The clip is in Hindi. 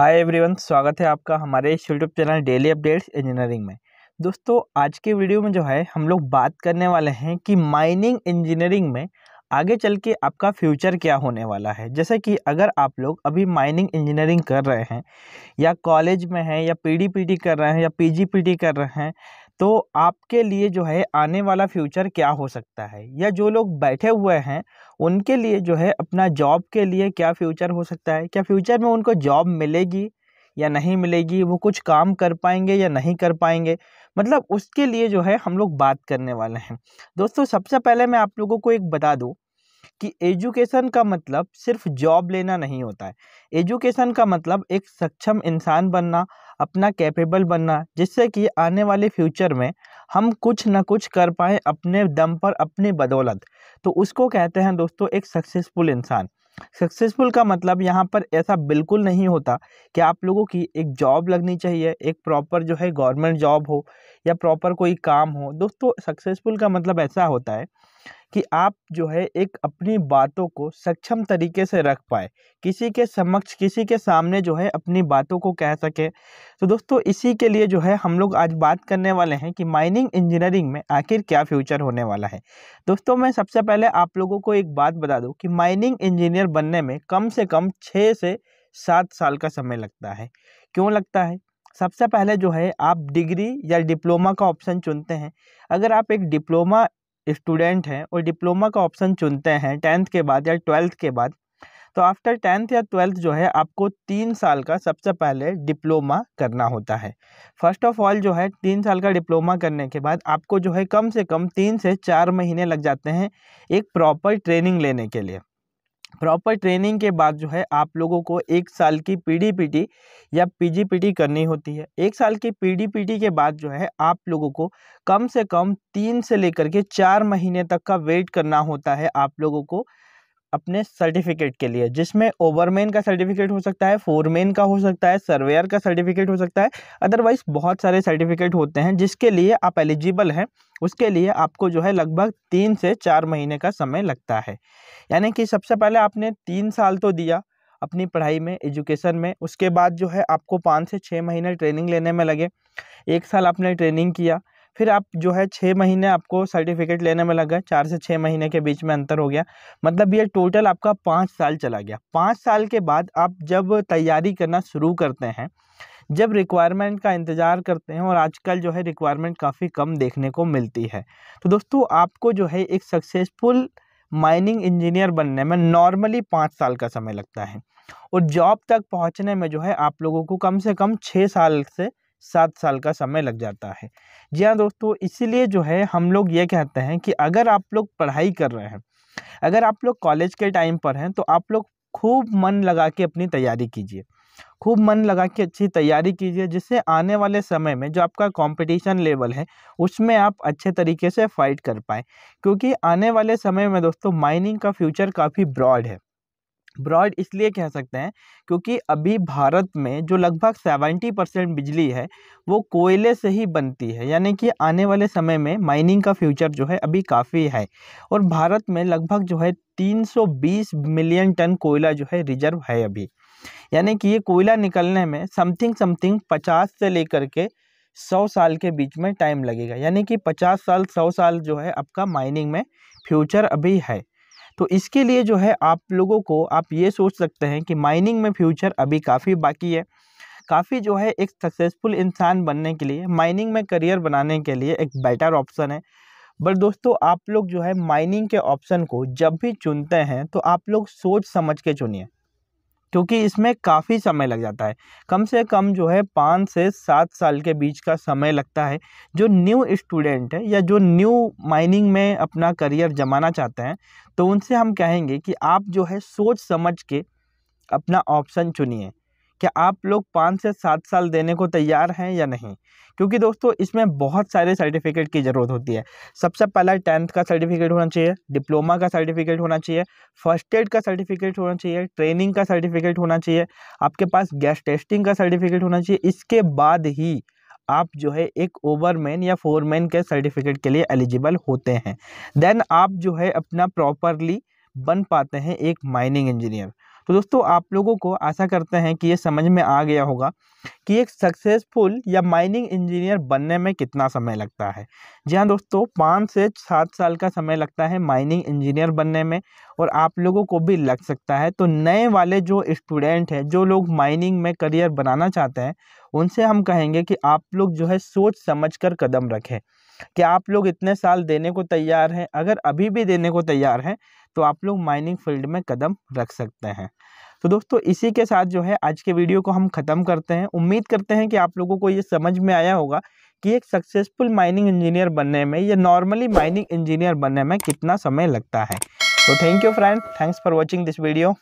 हाय एवरीवन स्वागत है आपका हमारे इस YouTube channel daily updates engineering में दोस्तों आज के वीडियो में जो है हम लोग बात करने वाले हैं कि माइनिंग इंजीनियरिंग में आगे चल के आपका फ्यूचर क्या होने वाला है जैसे कि अगर आप लोग अभी माइनिंग इंजीनियरिंग कर रहे हैं या कॉलेज में हैं या पी कर रहे हैं या पी कर रहे हैं तो आपके लिए जो है आने वाला फ्यूचर क्या हो सकता है या जो लोग बैठे हुए हैं उनके लिए जो है अपना जॉब के लिए क्या फ्यूचर हो सकता है क्या फ्यूचर में उनको जॉब मिलेगी या नहीं मिलेगी वो कुछ काम कर पाएंगे या नहीं कर पाएंगे मतलब उसके लिए जो है हम लोग बात करने वाले हैं दोस्तों सबसे पहले मैं आप लोगों को एक बता दूँ कि एजुकेशन का मतलब सिर्फ जॉब लेना नहीं होता है एजुकेशन का मतलब एक सक्षम इंसान बनना अपना कैपेबल बनना जिससे कि आने वाले फ्यूचर में हम कुछ ना कुछ कर पाए अपने दम पर अपने बदौलत तो उसको कहते हैं दोस्तों एक सक्सेसफुल इंसान सक्सेसफुल का मतलब यहाँ पर ऐसा बिल्कुल नहीं होता कि आप लोगों की एक जॉब लगनी चाहिए एक प्रॉपर जो है गवर्नमेंट जॉब हो या प्रॉपर कोई काम हो दोस्तों सक्सेसफुल का मतलब ऐसा होता है कि आप जो है एक अपनी बातों को सक्षम तरीके से रख पाए किसी के समक्ष किसी के सामने जो है अपनी बातों को कह सके तो दोस्तों इसी के लिए जो है हम लोग आज बात करने वाले हैं कि माइनिंग इंजीनियरिंग में आखिर क्या फ्यूचर होने वाला है दोस्तों मैं सबसे पहले आप लोगों को एक बात बता दूँ कि माइनिंग इंजीनियर बनने में कम से कम छः से सात साल का समय लगता है क्यों लगता है सबसे पहले जो है आप डिग्री या डिप्लोमा का ऑप्शन चुनते हैं अगर आप एक डिप्लोमा स्टूडेंट हैं और डिप्लोमा का ऑप्शन चुनते हैं टेंथ के बाद या ट्वेल्थ के बाद तो आफ्टर टेंथ या ट्वेल्थ जो है आपको तीन साल का सबसे पहले डिप्लोमा करना होता है फर्स्ट ऑफ ऑल जो है तीन साल का डिप्लोमा करने के बाद आपको जो है कम से कम तीन से चार महीने लग जाते हैं एक प्रॉपर ट्रेनिंग लेने के लिए प्रॉपर ट्रेनिंग के बाद जो है आप लोगों को एक साल की पीडीपीटी या पीजीपीटी करनी होती है एक साल की पीडीपीटी के बाद जो है आप लोगों को कम से कम तीन से लेकर के चार महीने तक का वेट करना होता है आप लोगों को अपने सर्टिफिकेट के लिए जिसमें ओवरमैन का सर्टिफिकेट हो सकता है फोरमैन का हो सकता है सर्वेयर का सर्टिफिकेट हो सकता है अदरवाइज बहुत सारे सर्टिफिकेट होते हैं जिसके लिए आप एलिजिबल हैं उसके लिए आपको जो है लगभग तीन से चार महीने का समय लगता है यानी कि सबसे पहले आपने तीन साल तो दिया अपनी पढ़ाई में एजुकेशन में उसके बाद जो है आपको पाँच से छः महीने ट्रेनिंग लेने में लगे एक साल आपने ट्रेनिंग किया फिर आप जो है छः महीने आपको सर्टिफिकेट लेने में लग गए चार से छः महीने के बीच में अंतर हो गया मतलब ये टोटल आपका पाँच साल चला गया पाँच साल के बाद आप जब तैयारी करना शुरू करते हैं जब रिक्वायरमेंट का इंतज़ार करते हैं और आजकल जो है रिक्वायरमेंट काफ़ी कम देखने को मिलती है तो दोस्तों आपको जो है एक सक्सेसफुल माइनिंग इंजीनियर बनने में नॉर्मली पाँच साल का समय लगता है और जॉब तक पहुंचने में जो है आप लोगों को कम से कम छः साल से सात साल का समय लग जाता है जी हाँ दोस्तों इसलिए जो है हम लोग ये कहते हैं कि अगर आप लोग पढ़ाई कर रहे हैं अगर आप लोग कॉलेज के टाइम पर हैं तो आप लोग खूब मन लगा के अपनी तैयारी कीजिए खूब मन लगा के अच्छी तैयारी कीजिए जिससे आने वाले समय में जो आपका कंपटीशन लेवल है उसमें आप अच्छे तरीके से फाइट कर पाएँ क्योंकि आने वाले समय में दोस्तों माइनिंग का फ्यूचर काफ़ी ब्रॉड है ब्रॉड इसलिए कह सकते हैं क्योंकि अभी भारत में जो लगभग सेवेंटी परसेंट बिजली है वो कोयले से ही बनती है यानी कि आने वाले समय में माइनिंग का फ्यूचर जो है अभी काफ़ी है और भारत में लगभग जो है 320 मिलियन टन कोयला जो है रिजर्व है अभी यानी कि ये कोयला निकलने में समथिंग समथिंग पचास से लेकर के सौ साल के बीच में टाइम लगेगा यानी कि पचास साल सौ साल जो है आपका माइनिंग में फ्यूचर अभी है तो इसके लिए जो है आप लोगों को आप ये सोच सकते हैं कि माइनिंग में फ्यूचर अभी काफ़ी बाकी है काफ़ी जो है एक सक्सेसफुल इंसान बनने के लिए माइनिंग में करियर बनाने के लिए एक बेटर ऑप्शन है बट दोस्तों आप लोग जो है माइनिंग के ऑप्शन को जब भी चुनते हैं तो आप लोग सोच समझ के चुनिए क्योंकि इसमें काफ़ी समय लग जाता है कम से कम जो है पाँच से सात साल के बीच का समय लगता है जो न्यू स्टूडेंट है या जो न्यू माइनिंग में अपना करियर जमाना चाहते हैं तो उनसे हम कहेंगे कि आप जो है सोच समझ के अपना ऑप्शन चुनिए क्या आप लोग पाँच से सात साल देने को तैयार हैं या नहीं क्योंकि दोस्तों इसमें बहुत सारे सर्टिफिकेट की ज़रूरत होती है सबसे पहला टेंथ का सर्टिफिकेट होना चाहिए डिप्लोमा का सर्टिफिकेट होना चाहिए फर्स्ट एड का सर्टिफिकेट होना चाहिए ट्रेनिंग का सर्टिफिकेट होना चाहिए आपके पास गैस टेस्टिंग का सर्टिफिकेट होना चाहिए इसके बाद ही आप जो है एक ओवरमैन या फोरमैन के सर्टिफिकेट के लिए एलिजिबल होते हैं देन आप जो है अपना प्रॉपरली बन पाते हैं एक माइनिंग इंजीनियर तो दोस्तों आप लोगों को आशा करते हैं कि ये समझ में आ गया होगा कि एक सक्सेसफुल या माइनिंग इंजीनियर बनने में कितना समय लगता है जी हाँ दोस्तों पाँच से सात साल का समय लगता है माइनिंग इंजीनियर बनने में और आप लोगों को भी लग सकता है तो नए वाले जो स्टूडेंट हैं जो लोग माइनिंग में करियर बनाना चाहते हैं उनसे हम कहेंगे कि आप लोग जो है सोच समझ कर कदम रखें कि आप लोग इतने साल देने को तैयार हैं अगर अभी भी देने को तैयार हैं तो आप लोग माइनिंग फील्ड में कदम रख सकते हैं तो दोस्तों इसी के साथ जो है आज के वीडियो को हम ख़त्म करते हैं उम्मीद करते हैं कि आप लोगों को ये समझ में आया होगा कि एक सक्सेसफुल माइनिंग इंजीनियर बनने में या नॉर्मली माइनिंग इंजीनियर बनने में कितना समय लगता है तो thank you friend thanks for watching this video